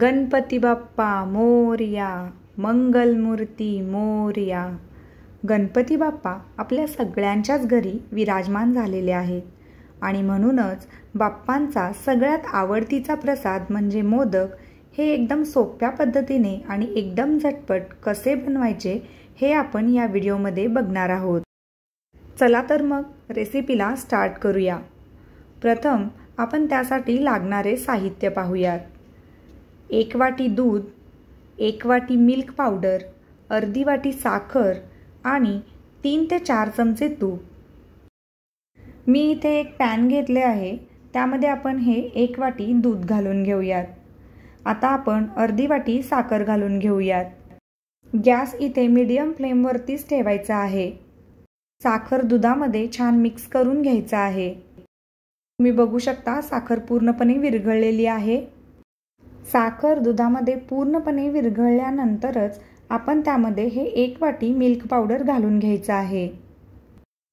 गणपती बाप्पा मोर्या मंगलमूर्ती मोर्या गणपती बाप्पा आपल्या सगळ्यांच्याच घरी विराजमान झालेले आहेत आणि म्हणूनच बाप्पांचा सगळ्यात आवडतीचा प्रसाद म्हणजे मोदक हे एकदम सोप्या पद्धतीने आणि एकदम झटपट कसे बनवायचे हे आपण या व्हिडिओमध्ये बघणार आहोत चला तर मग रेसिपीला स्टार्ट करूया प्रथम आपण त्यासाठी लागणारे साहित्य पाहूयात एक वाटी दूध एक वाटी मिल्क पावडर अर्धी वाटी साखर आणि तीन ते चार चमचे तूप मी इथे एक पॅन घेतले आहे त्यामध्ये आपण हे एक वाटी दूध घालून घेऊयात आता आपण अर्धी वाटी साखर घालून घेऊयात गॅस इथे मीडियम फ्लेमवरतीच ठेवायचा आहे साखर दुधामध्ये छान मिक्स करून घ्यायचा आहे तुम्ही बघू शकता साखर पूर्णपणे विरघळलेली आहे साखर दुधामध्ये पूर्णपणे विरघळल्यानंतरच आपण त्यामध्ये हे एक वाटी मिल्क पावडर घालून घ्यायचं आहे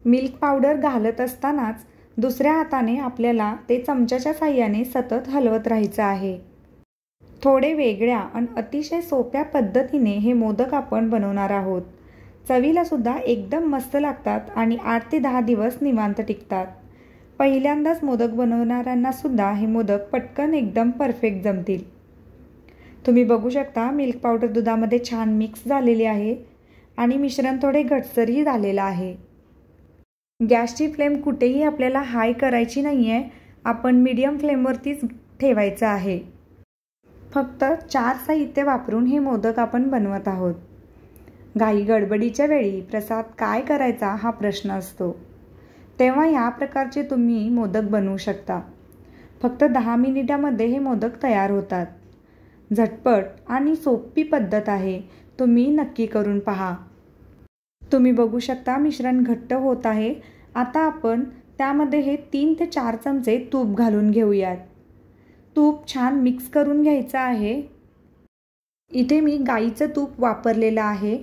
मिल्क पावडर घालत असतानाच दुसऱ्या हाताने आपल्याला ते चमच्याच्या साह्याने सतत हलवत राहायचं आहे थोडे वेगळ्या आणि अतिशय सोप्या पद्धतीने हे मोदक आपण बनवणार आहोत चवीला सुद्धा एकदम मस्त लागतात आणि आठ ते दहा दिवस निवांत टिकतात पहिल्यांदाच मोदक बनवणाऱ्यांना सुद्धा हे मोदक पटकन एकदम परफेक्ट जमतील तुम्ही बघू शकता मिल्क पावडर दुधामध्ये छान मिक्स झालेली आहे आणि मिश्रण थोडे घटसरही झालेलं आहे गॅसची फ्लेम कुठेही आपल्याला हाय करायची नाही आहे आपण मीडियम फ्लेमवरतीच ठेवायचं आहे फक्त चार साहित्य वापरून हे मोदक आपण बनवत आहोत घाई गडबडीच्या वेळी प्रसाद काय करायचा हा प्रश्न असतो तेव्हा या प्रकारचे तुम्ही मोदक बनवू शकता फक्त दहा मिनिटामध्ये हे मोदक तयार होतात झटपट आणि सोपी पद्धत आहे तुम्ही नक्की करून पहा तुम्ही बघू शकता मिश्रण घट्ट होत आहे आता आपण त्यामध्ये हे तीन ते चार चमचे तूप घालून घेऊयात तूप छान मिक्स करून घ्यायचं आहे इथे मी गाईचं तूप वापरलेलं आहे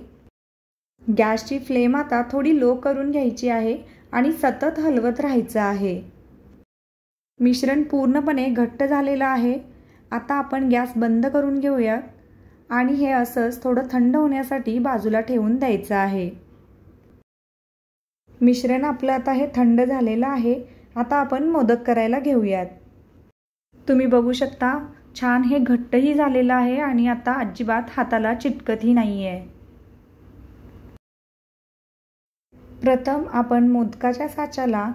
गॅसची फ्लेम आता थोडी लो करून घ्यायची आहे आणि सतत हलवत राहायचं आहे मिश्रण पूर्णपणे घट्ट झालेलं आहे आता आपण गॅस बंद करून घेऊयात आणि हे असंच थोडं थंड होण्यासाठी बाजूला ठेवून द्यायचं आहे मिश्रण आपलं आता हे थंड झालेलं आहे आता आपण मोदक करायला घेऊयात तुम्ही बघू शकता छान हे घट्टही झालेलं आहे आणि आता अजिबात हाताला चिटकतही नाही आहे प्रथम आपण मोदकाच्या साच्याला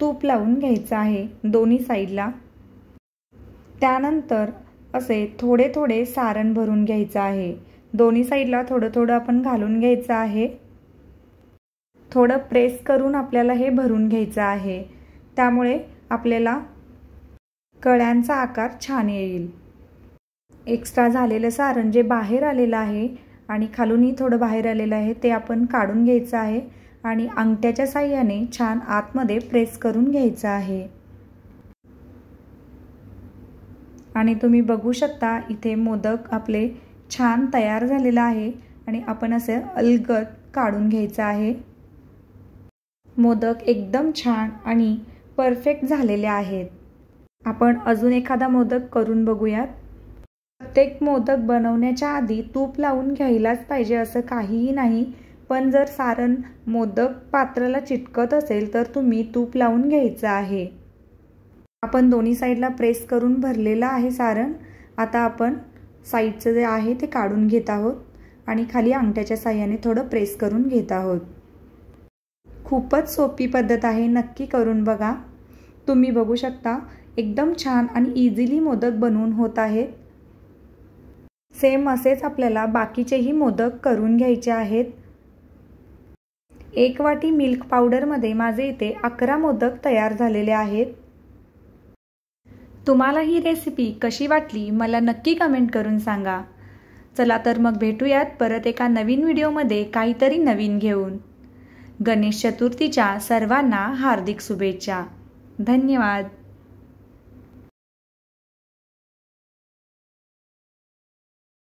तूप लावून घ्यायचं आहे दोन्ही साईडला त्यानंतर असे थोडे थोडे सारण भरून घ्यायचं आहे दोन्ही साईडला थोडं थोडं आपण घालून घ्यायचं आहे थोडं प्रेस करून आपल्याला हे भरून घ्यायचं आहे त्यामुळे आपल्याला कळ्यांचा आकार छान येईल एक्स्ट्रा झालेलं सारण जे बाहेर आलेलं आहे आणि खालूनही थोडं बाहेर आलेलं आहे ते आपण काढून घ्यायचं आहे आणि अंगठ्याच्या साह्याने छान आतमध्ये प्रेस करून घ्यायचं आहे आणि तुम्ही बघू शकता इथे मोदक आपले छान तयार झालेला आहे आणि आपण असे अलगद काढून घ्यायचं आहे मोदक एकदम छान आणि परफेक्ट झालेले आहेत आपण अजून एखादा मोदक करून बघूयात प्रत्येक मोदक बनवण्याच्या आधी तूप लावून घ्यायलाच पाहिजे असं काहीही नाही पण जर सारण मोदक पात्राला चिटकत असेल तर तुम्ही तूप लावून घ्यायचं आहे आपण दोन्ही साईडला प्रेस करून भरलेलं आहे सारण आता आपण साईडचं जे आहे ते काढून घेत आहोत आणि खाली अंगठ्याच्या साह्याने थोडं प्रेस करून घेत आहोत खूपच सोपी पद्धत आहे नक्की करून बघा तुम्ही बघू शकता एकदम छान आणि इझिली मोदक बनवून होत आहेत सेम असेच आपल्याला बाकीचेही मोदक करून घ्यायचे आहेत एक वाटी मिल्क पावडरमध्ये माझे इथे अकरा मोदक तयार झालेले आहेत तुम्हाला ही रेसिपी कशी वाटली मला नक्की कमेंट करून सांगा चला तर मग भेटूयात परत एका नवीन व्हिडिओमध्ये काहीतरी नवीन घेऊन गणेश चतुर्थीच्या सर्वांना हार्दिक शुभेच्छा धन्यवाद